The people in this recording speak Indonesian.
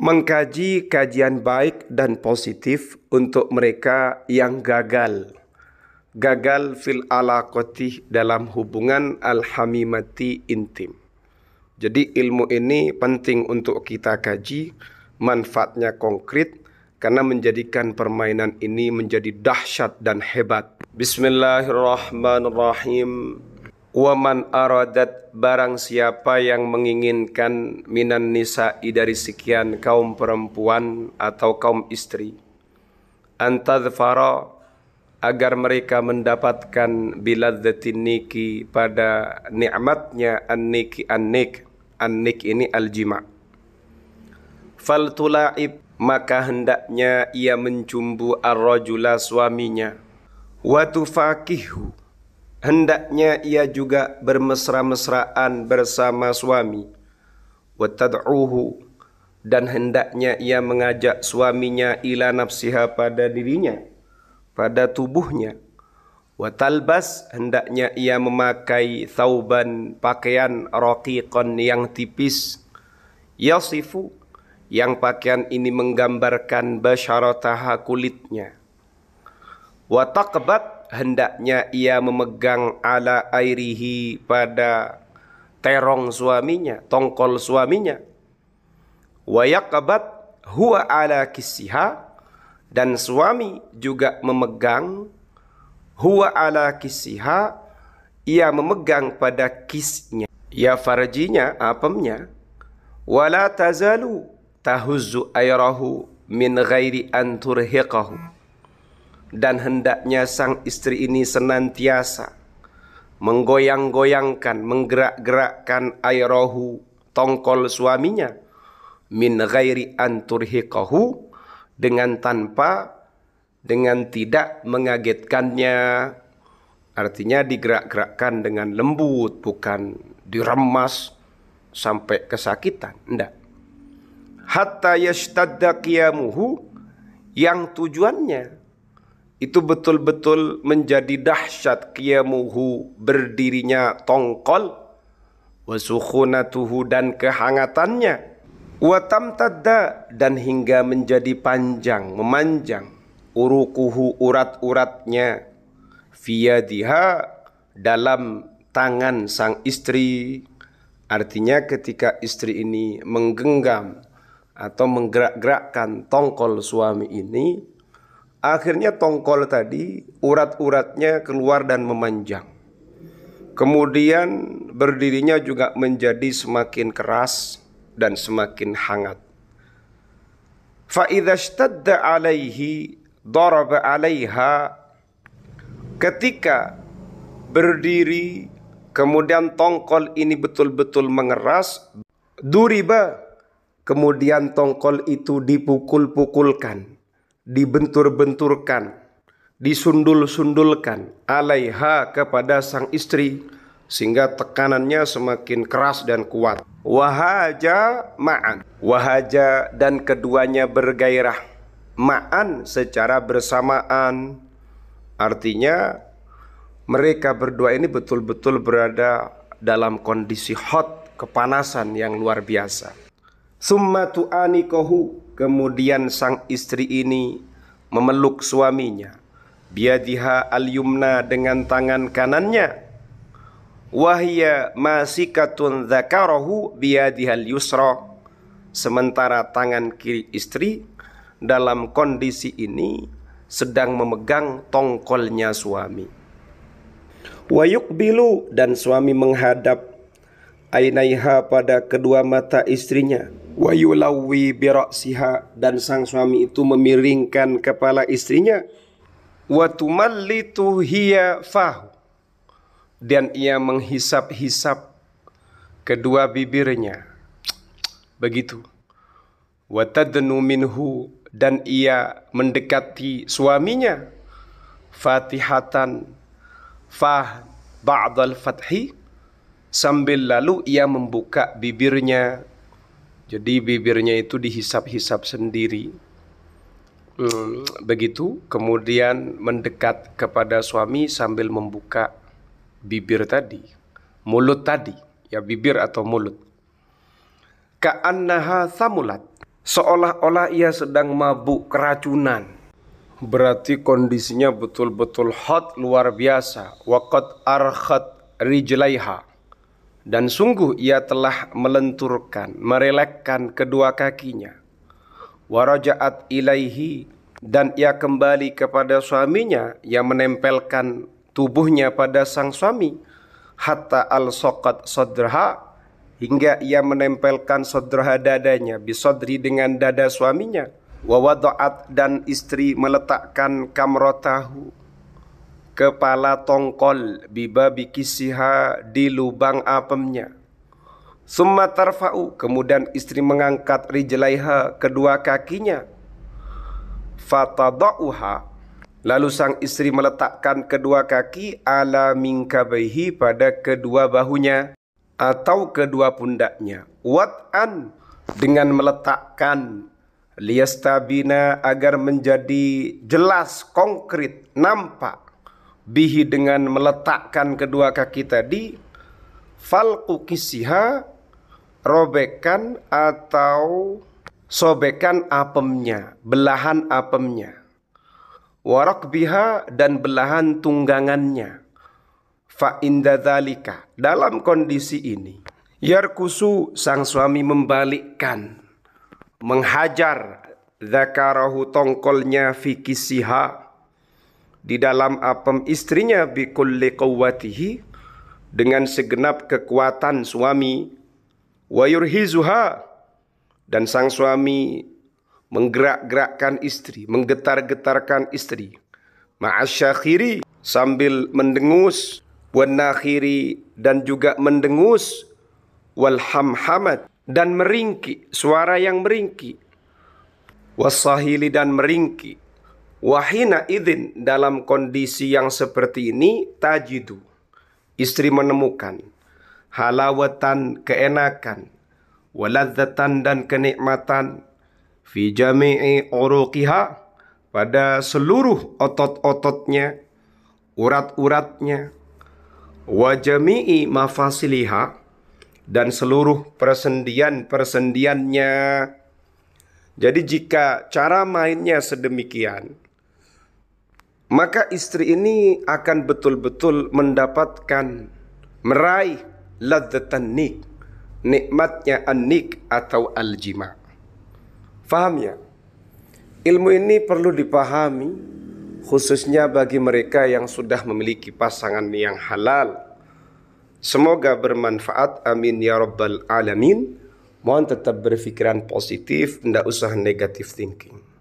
mengkaji kajian baik dan positif untuk mereka yang gagal. Gagal fil alaqati dalam hubungan alhamimati intim. Jadi ilmu ini penting untuk kita kaji, manfaatnya konkret karena menjadikan permainan ini menjadi dahsyat dan hebat. Bismillahirrahmanirrahim. Waman aradat barang siapa yang menginginkan minan nisa'i dari sekian kaum perempuan atau kaum istri. Antadfara agar mereka mendapatkan biladzatin niki pada nikmatnya an-niki an-nik. An-nik ini al-jima. Faltulaib maka hendaknya ia mencumbu ar-rajula suaminya. Watufakihu hendaknya ia juga bermesra-mesraan bersama suami watad'uhu dan hendaknya ia mengajak suaminya ila nafsiha pada dirinya pada tubuhnya watalbas hendaknya ia memakai thauban pakaian raqiqan yang tipis yasifu yang pakaian ini menggambarkan basyarataha kulitnya wataqbat hendaknya ia memegang ala airihi pada terong suaminya, tongkol suaminya. Wayakabat huwa ala kisiha dan suami juga memegang huwa ala kisiha ia memegang pada kisnya ya farjinya apemnya wala tazalu tahuzzu airahu min ghairi an turhiqahu dan hendaknya sang istri ini senantiasa menggoyang-goyangkan, menggerak-gerakkan airohu tongkol suaminya min ghairi anturhiqahu dengan tanpa dengan tidak mengagetkannya artinya digerak-gerakkan dengan lembut bukan diremas sampai kesakitan enggak hatta yashtadda qiyamuhu yang tujuannya itu betul-betul menjadi dahsyat qiyamuhu berdirinya tongkol wasukhunatuhu dan kehangatannya watamtadda dan hingga menjadi panjang memanjang urukuhu urat-uratnya fiyadiha dalam tangan sang istri artinya ketika istri ini menggenggam atau menggerak-gerakkan tongkol suami ini Akhirnya tongkol tadi urat-uratnya keluar dan memanjang. Kemudian berdirinya juga menjadi semakin keras dan semakin hangat. Fa'idha shtadda alaihi daraba alaiha ketika berdiri kemudian tongkol ini betul-betul mengeras duriba kemudian tongkol itu dipukul-pukulkan dibentur-benturkan, disundul-sundulkan alaiha kepada sang istri sehingga tekanannya semakin keras dan kuat. Wahaja ma'an. Wahaja dan keduanya bergairah. Ma'an secara bersamaan. Artinya mereka berdua ini betul-betul berada dalam kondisi hot kepanasan yang luar biasa. Summa kohu Kemudian sang istri ini memeluk suaminya Biadiha al-yumna dengan tangan kanannya Wahia masikatun dhakarahu biadiha al-yusra Sementara tangan kiri istri dalam kondisi ini sedang memegang tongkolnya suami wayuk bilu dan suami menghadap Ainaiha pada kedua mata istrinya wayulawi birasiha dan sang suami itu memiringkan kepala istrinya watumallitu hiya fahu dan ia menghisap-hisap kedua bibirnya begitu watadnu minhu dan ia mendekati suaminya fatihatan fah ba'dal fathi sambil lalu ia membuka bibirnya jadi bibirnya itu dihisap-hisap sendiri. Hmm, begitu, kemudian mendekat kepada suami sambil membuka bibir tadi, mulut tadi, ya bibir atau mulut. Ka'annaha samulat, seolah-olah ia sedang mabuk keracunan. Berarti kondisinya betul-betul hot luar biasa. Wakat arhat rijlaiha dan sungguh ia telah melenturkan, merelekkan kedua kakinya. Warajaat ilaihi dan ia kembali kepada suaminya yang menempelkan tubuhnya pada sang suami hatta al sokat sodraha hingga ia menempelkan sodraha dadanya bisodri dengan dada suaminya wawadaat dan istri meletakkan kamrotahu kepala tongkol biba bikisiha di lubang apemnya. Summa tarfa'u kemudian istri mengangkat rijlaiha kedua kakinya. Fatadauha lalu sang istri meletakkan kedua kaki ala mingkabehi pada kedua bahunya atau kedua pundaknya. an dengan meletakkan liastabina agar menjadi jelas, konkret, nampak bihi dengan meletakkan kedua kaki tadi falku kisiha robekan atau sobekan apemnya, belahan apemnya. warok biha dan belahan tunggangannya. Fa indadalika dalam kondisi ini. Yarkusu sang suami membalikkan, menghajar zakarahu tongkolnya fikisiha di dalam apem istrinya bikulli quwwatihi dengan segenap kekuatan suami wa yurhizuha dan sang suami menggerak-gerakkan istri, menggetar-getarkan istri. Ma'asyakhiri sambil mendengus wanakhiri dan juga mendengus walhamhamat dan meringki, suara yang meringki. Wasahili dan meringki Wahina idin dalam kondisi yang seperti ini tajidu. Istri menemukan halawatan keenakan, waladzatan dan kenikmatan fi jami'i uruqiha pada seluruh otot-ototnya, urat-uratnya, wa jami'i mafasiliha dan seluruh persendian-persendiannya. Jadi jika cara mainnya sedemikian, maka istri ini akan betul-betul mendapatkan meraih ladzatan nik nikmatnya anik atau aljima faham ya ilmu ini perlu dipahami khususnya bagi mereka yang sudah memiliki pasangan yang halal semoga bermanfaat amin ya rabbal alamin mohon tetap berpikiran positif tidak usah negatif thinking